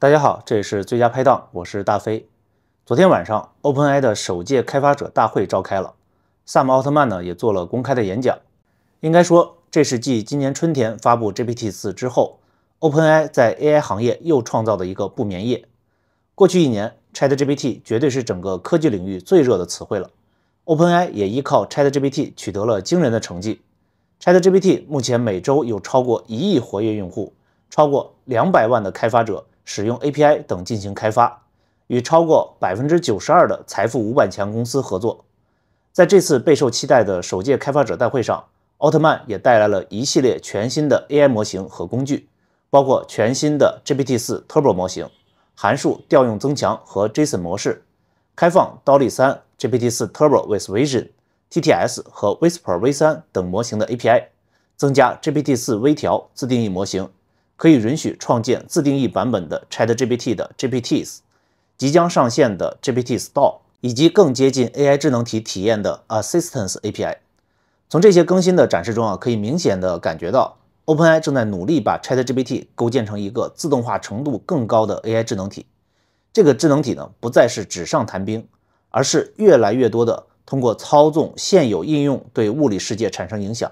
大家好，这里是最佳拍档，我是大飞。昨天晚上，OpenAI 的首届开发者大会召开了，萨姆奥特曼呢也做了公开的演讲。应该说，这是继今年春天发布 GPT4 之后，OpenAI 在 AI 行业又创造的一个不眠夜。过去一年，ChatGPT 绝对是整个科技领域最热的词汇了。OpenAI 也依靠 ChatGPT 取得了惊人的成绩。ChatGPT 目前每周有超过一亿活跃用户，超过两百万的开发者。使用 API 等进行开发，与超过百分之九十二的财富五百强公司合作。在这次备受期待的首届开发者大会上，奥特曼也带来了一系列全新的 AI 模型和工具，包括全新的 GPT-4 Turbo 模型、函数调用增强和 JSON 模式、开放 Dolly 3、GPT-4 Turbo with Vision、TTS 和 Whisper V3 等模型的 API，增加 GPT-4 微调自定义模型。可以允许创建自定义版本的 Chat GPT 的 GPTs，即将上线的 GPT Store，以及更接近 AI 智能体体验的 Assistance API。从这些更新的展示中啊，可以明显的感觉到 OpenAI 正在努力把 Chat GPT 构建成一个自动化程度更高的 AI 智能体。这个智能体呢，不再是纸上谈兵，而是越来越多的通过操纵现有应用对物理世界产生影响，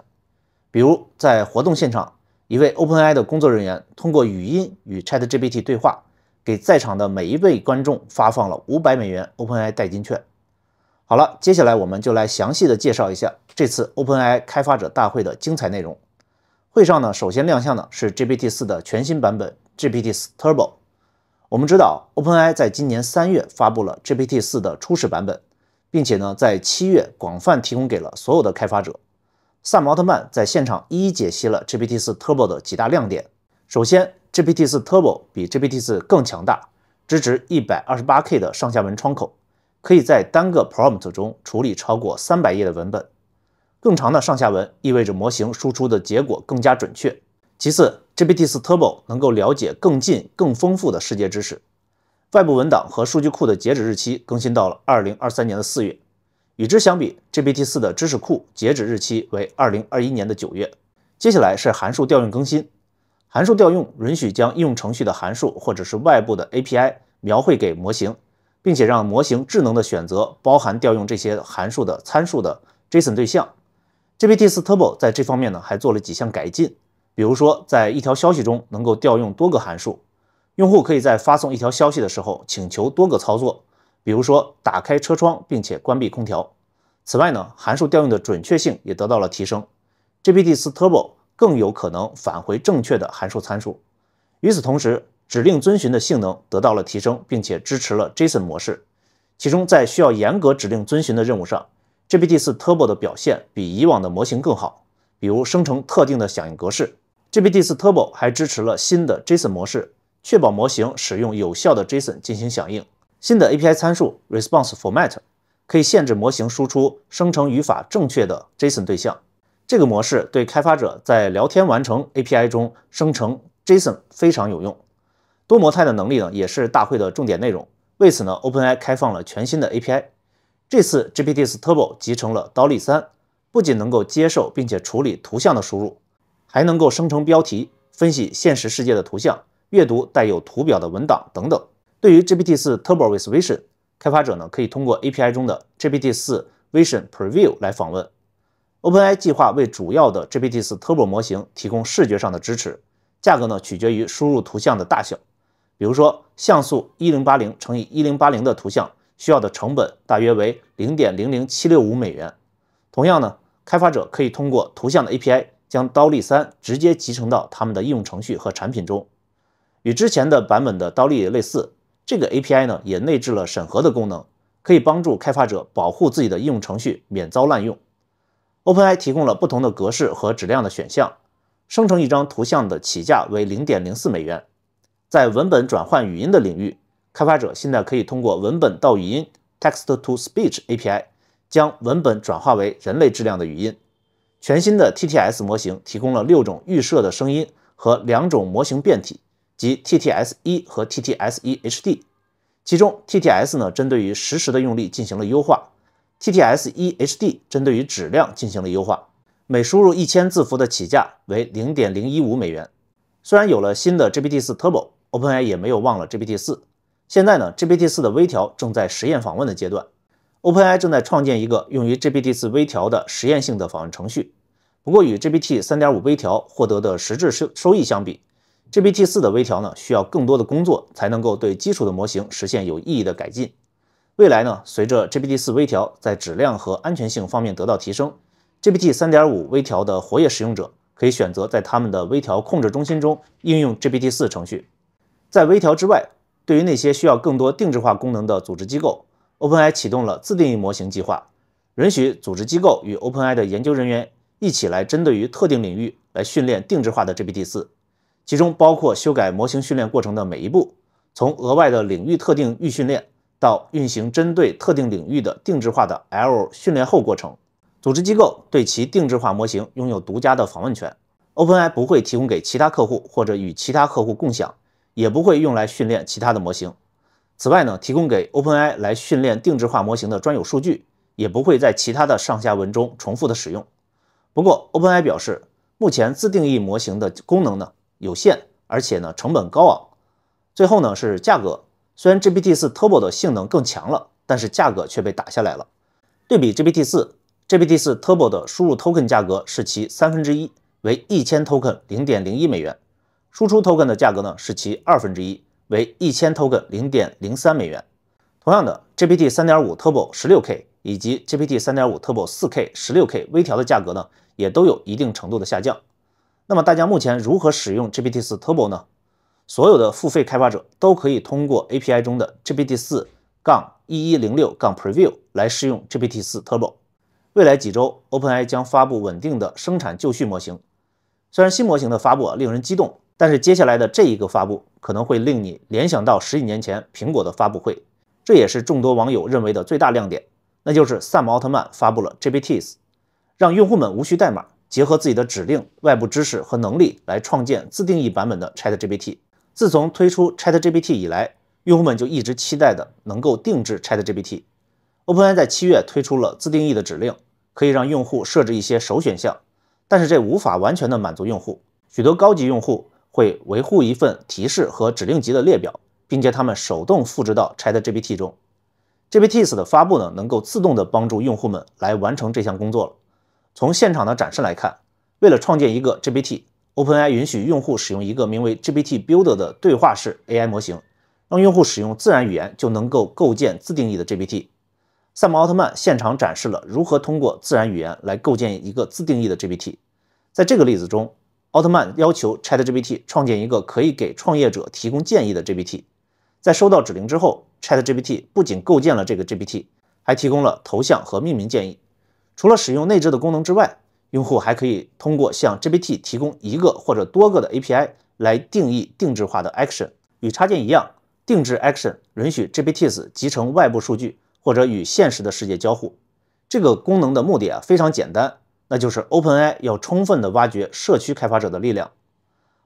比如在活动现场。一位 OpenAI 的工作人员通过语音与 ChatGPT 对话，给在场的每一位观众发放了五百美元 OpenAI 代金券。好了，接下来我们就来详细的介绍一下这次 OpenAI 开发者大会的精彩内容。会上呢，首先亮相的是 GPT 四的全新版本 GPT4 Turbo。我们知道，OpenAI 在今年三月发布了 GPT 四的初始版本，并且呢，在七月广泛提供给了所有的开发者。萨姆奥特曼在现场一一解析了 GPT-4 Turbo 的几大亮点。首先，GPT-4 Turbo 比 GPT-4 更强大，支持 128K 的上下文窗口，可以在单个 prompt 中处理超过300页的文本。更长的上下文意味着模型输出的结果更加准确。其次，GPT-4 Turbo 能够了解更近、更丰富的世界知识，外部文档和数据库的截止日期更新到了2023年的4月。与之相比，GPT-4 的知识库截止日期为二零二一年的九月。接下来是函数调用更新。函数调用允许将应用程序的函数或者是外部的 API 描绘给模型，并且让模型智能的选择包含调用这些函数的参数的 JSON 对象。GPT-4 Turbo 在这方面呢还做了几项改进，比如说在一条消息中能够调用多个函数，用户可以在发送一条消息的时候请求多个操作。比如说打开车窗并且关闭空调。此外呢，函数调用的准确性也得到了提升，GPT-4 Turbo 更有可能返回正确的函数参数。与此同时，指令遵循的性能得到了提升，并且支持了 JSON 模式。其中，在需要严格指令遵循的任务上，GPT-4 Turbo 的表现比以往的模型更好。比如生成特定的响应格式，GPT-4 Turbo 还支持了新的 JSON 模式，确保模型使用有效的 JSON 进行响应。新的 API 参数 Response Format 可以限制模型输出生成语法正确的 JSON 对象。这个模式对开发者在聊天完成 API 中生成 JSON 非常有用。多模态的能力呢，也是大会的重点内容。为此呢，OpenAI 开放了全新的 API。这次 GPT-4 Turbo 集成了 Dolly 3，不仅能够接受并且处理图像的输入，还能够生成标题、分析现实世界的图像、阅读带有图表的文档等等。对于 GPT-4 Turbo with Vision，开发者呢可以通过 API 中的 GPT-4 Vision Preview 来访问。OpenAI 计划为主要的 GPT-4 Turbo 模型提供视觉上的支持，价格呢取决于输入图像的大小，比如说像素一零八零乘以一零八零的图像需要的成本大约为零点零零七六五美元。同样呢，开发者可以通过图像的 API 将刀力三直接集成到他们的应用程序和产品中，与之前的版本的刀力类似。这个 API 呢也内置了审核的功能，可以帮助开发者保护自己的应用程序免遭滥用。OpenAI 提供了不同的格式和质量的选项，生成一张图像的起价为零点零四美元。在文本转换语音的领域，开发者现在可以通过文本到语音 （Text-to-Speech API） 将文本转化为人类质量的语音。全新的 TTS 模型提供了六种预设的声音和两种模型变体。及 TTS 一和 TTS 一 HD，其中 TTS 呢针对于实时的用力进行了优化，TTS 一 HD 针对于质量进行了优化。每输入一千字符的起价为零点零一五美元。虽然有了新的 GPT 四 Turbo，OpenAI 也没有忘了 GPT 四。现在呢，GPT 四的微调正在实验访问的阶段，OpenAI 正在创建一个用于 GPT 四微调的实验性的访问程序。不过与 GPT 三点五微调获得的实质收收益相比，GPT 四的微调呢，需要更多的工作才能够对基础的模型实现有意义的改进。未来呢，随着 GPT 四微调在质量和安全性方面得到提升，GPT 三点五微调的活跃使用者可以选择在他们的微调控制中心中应用 GPT 四程序。在微调之外，对于那些需要更多定制化功能的组织机构，OpenAI 启动了自定义模型计划，允许组织机构与 OpenAI 的研究人员一起来针对于特定领域来训练定制化的 GPT 四。其中包括修改模型训练过程的每一步，从额外的领域特定预训练到运行针对特定领域的定制化的 L 训练后过程。组织机构对其定制化模型拥有独家的访问权。OpenAI 不会提供给其他客户或者与其他客户共享，也不会用来训练其他的模型。此外呢，提供给 OpenAI 来训练定制化模型的专有数据也不会在其他的上下文中重复的使用。不过，OpenAI 表示，目前自定义模型的功能呢。有限，而且呢，成本高昂。最后呢，是价格。虽然 GPT4 Turbo 的性能更强了，但是价格却被打下来了。对比 GPT4，GPT4 Turbo 的输入 token 价格是其三分之一，为一千 token 0.01美元；输出 token 的价格呢，是其二分之一，为一千 token 0.03美元。同样的，GPT3.5 Turbo 16K 以及 GPT3.5 Turbo 4K 16K 微调的价格呢，也都有一定程度的下降。那么大家目前如何使用 g p t 四 Turbo 呢？所有的付费开发者都可以通过 API 中的 g p t 四杠一一零六杠 p r e v i e w 来试用 g p t 四 Turbo。未来几周，OpenAI 将发布稳定的生产就绪模型。虽然新模型的发布令人激动，但是接下来的这一个发布可能会令你联想到十几年前苹果的发布会，这也是众多网友认为的最大亮点，那就是 Sam Altman 发布了 GPTs，让用户们无需代码。结合自己的指令、外部知识和能力来创建自定义版本的 Chat GPT。自从推出 Chat GPT 以来，用户们就一直期待的能够定制 Chat GPT。OpenAI 在七月推出了自定义的指令，可以让用户设置一些首选项，但是这无法完全的满足用户。许多高级用户会维护一份提示和指令集的列表，并且他们手动复制到 Chat GPT 中。GPTs 的发布呢，能够自动的帮助用户们来完成这项工作了。从现场的展示来看，为了创建一个 GPT，OpenAI 允许用户使用一个名为 GPT Builder 的对话式 AI 模型，让用户使用自然语言就能够构建自定义的 GPT。Sam 特曼现场展示了如何通过自然语言来构建一个自定义的 GPT。在这个例子中奥特曼要求 ChatGPT 创建一个可以给创业者提供建议的 GPT。在收到指令之后，ChatGPT 不仅构建了这个 GPT，还提供了头像和命名建议。除了使用内置的功能之外，用户还可以通过向 GPT 提供一个或者多个的 API 来定义定制化的 action。与插件一样，定制 action 允许 GPTs 集成外部数据或者与现实的世界交互。这个功能的目的啊非常简单，那就是 OpenAI 要充分的挖掘社区开发者的力量。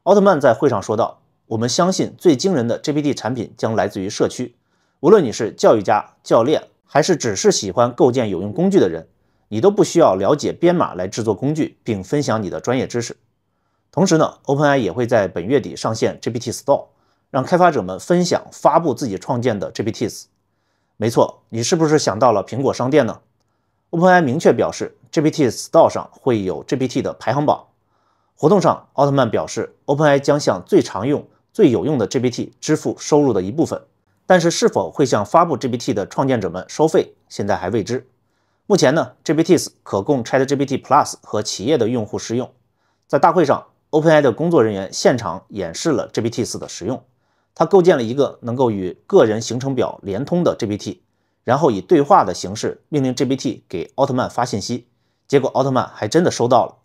奥特曼在会上说道：“我们相信最惊人的 GPT 产品将来自于社区。无论你是教育家、教练，还是只是喜欢构建有用工具的人。”你都不需要了解编码来制作工具，并分享你的专业知识。同时呢，OpenAI 也会在本月底上线 GPT Store，让开发者们分享、发布自己创建的 GPTs。没错，你是不是想到了苹果商店呢？OpenAI 明确表示，GPT Store 上会有 GPT 的排行榜。活动上，奥特曼表示，OpenAI 将向最常用、最有用的 GPT 支付收入的一部分，但是是否会向发布 GPT 的创建者们收费，现在还未知。目前呢，GPT4 可供 ChatGPT Plus 和企业的用户试用。在大会上，OpenAI 的工作人员现场演示了 GPT4 的使用。他构建了一个能够与个人行程表连通的 GPT，然后以对话的形式命令 GPT 给奥特曼发信息，结果奥特曼还真的收到了。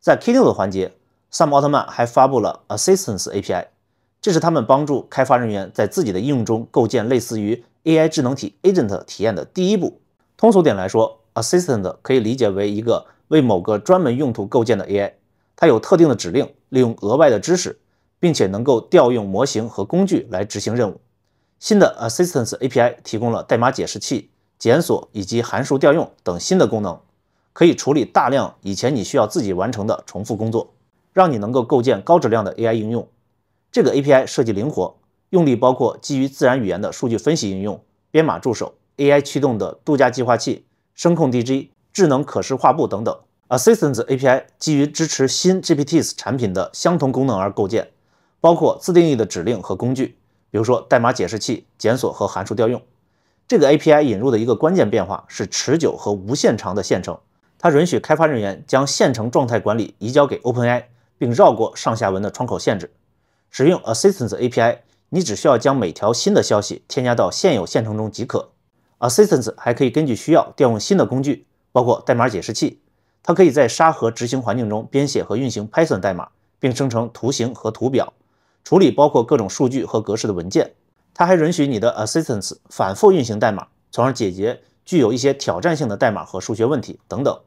在 k e 的 n o 环节，萨姆奥特曼还发布了 Assistance API，这是他们帮助开发人员在自己的应用中构建类似于 AI 智能体 Agent 体验的第一步。通俗点来说，assistant 可以理解为一个为某个专门用途构建的 AI，它有特定的指令，利用额外的知识，并且能够调用模型和工具来执行任务。新的 assistant API 提供了代码解释器、检索以及函数调用等新的功能，可以处理大量以前你需要自己完成的重复工作，让你能够构建高质量的 AI 应用。这个 API 设计灵活，用例包括基于自然语言的数据分析应用、编码助手。AI 驱动的度假计划器、声控 DJ、智能可视化布等等。Assistance API 基于支持新 GPTs 产品的相同功能而构建，包括自定义的指令和工具，比如说代码解释器、检索和函数调用。这个 API 引入的一个关键变化是持久和无限长的线程，它允许开发人员将线程状态管理移交给 OpenAI，并绕过上下文的窗口限制。使用 Assistance API，你只需要将每条新的消息添加到现有线程中即可。a s s i s t a n c e 还可以根据需要调用新的工具，包括代码解释器。它可以在沙盒执行环境中编写和运行 Python 代码，并生成图形和图表，处理包括各种数据和格式的文件。它还允许你的 a s s i s t a n c e 反复运行代码，从而解决具有一些挑战性的代码和数学问题等等。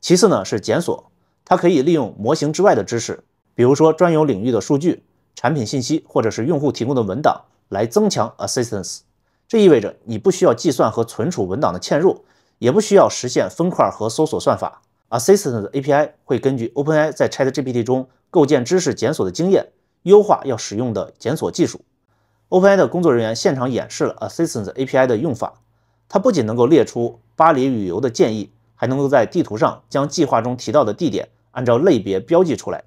其次呢是检索，它可以利用模型之外的知识，比如说专有领域的数据、产品信息或者是用户提供的文档，来增强 a s s i s t a n c e 这意味着你不需要计算和存储文档的嵌入，也不需要实现分块和搜索算法。Assistant API 会根据 OpenAI 在 ChatGPT 中构建知识检索的经验，优化要使用的检索技术。OpenAI 的工作人员现场演示了 Assistant API 的用法，它不仅能够列出巴黎旅游的建议，还能够在地图上将计划中提到的地点按照类别标记出来。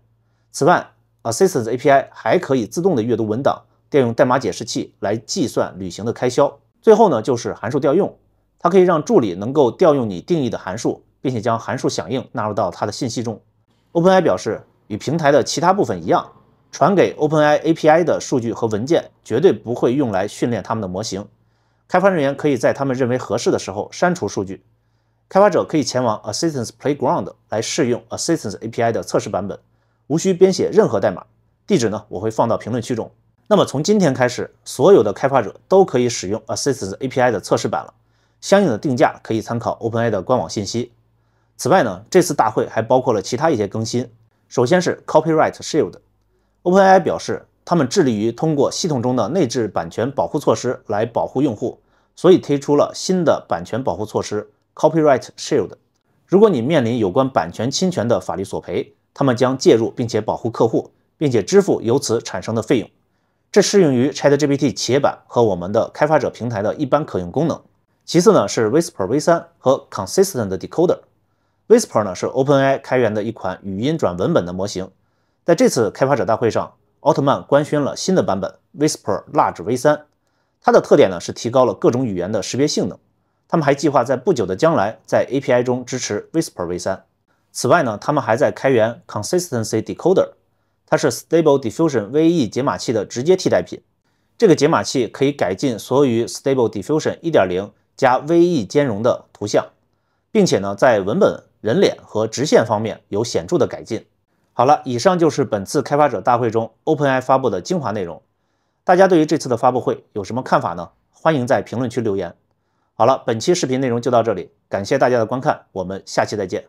此外，Assistant API 还可以自动的阅读文档。调用代码解释器来计算旅行的开销。最后呢，就是函数调用，它可以让助理能够调用你定义的函数，并且将函数响应纳入到它的信息中。OpenAI 表示，与平台的其他部分一样，传给 OpenAI API 的数据和文件绝对不会用来训练他们的模型。开发人员可以在他们认为合适的时候删除数据。开发者可以前往 Assistance Playground 来试用 Assistance API 的测试版本，无需编写任何代码。地址呢，我会放到评论区中。那么从今天开始，所有的开发者都可以使用 Assist API n a 的测试版了。相应的定价可以参考 OpenAI 的官网信息。此外呢，这次大会还包括了其他一些更新。首先是 Copyright Shield。OpenAI 表示，他们致力于通过系统中的内置版权保护措施来保护用户，所以推出了新的版权保护措施 Copyright Shield。如果你面临有关版权侵权的法律索赔，他们将介入并且保护客户，并且支付由此产生的费用。这适用于 ChatGPT 企业版和我们的开发者平台的一般可用功能。其次呢是 Whisper V3 和 Consistent Decoder。Whisper 呢是 OpenAI 开源的一款语音转文本的模型。在这次开发者大会上，奥特曼官宣了新的版本 Whisper Large V3。它的特点呢是提高了各种语言的识别性能。他们还计划在不久的将来在 API 中支持 Whisper V3。此外呢，他们还在开源 Consistency Decoder。它是 Stable Diffusion VE 解码器的直接替代品，这个解码器可以改进所有与 Stable Diffusion 1.0加 VE 兼容的图像，并且呢在文本人脸和直线方面有显著的改进。好了，以上就是本次开发者大会中 OpenAI 发布的精华内容。大家对于这次的发布会有什么看法呢？欢迎在评论区留言。好了，本期视频内容就到这里，感谢大家的观看，我们下期再见。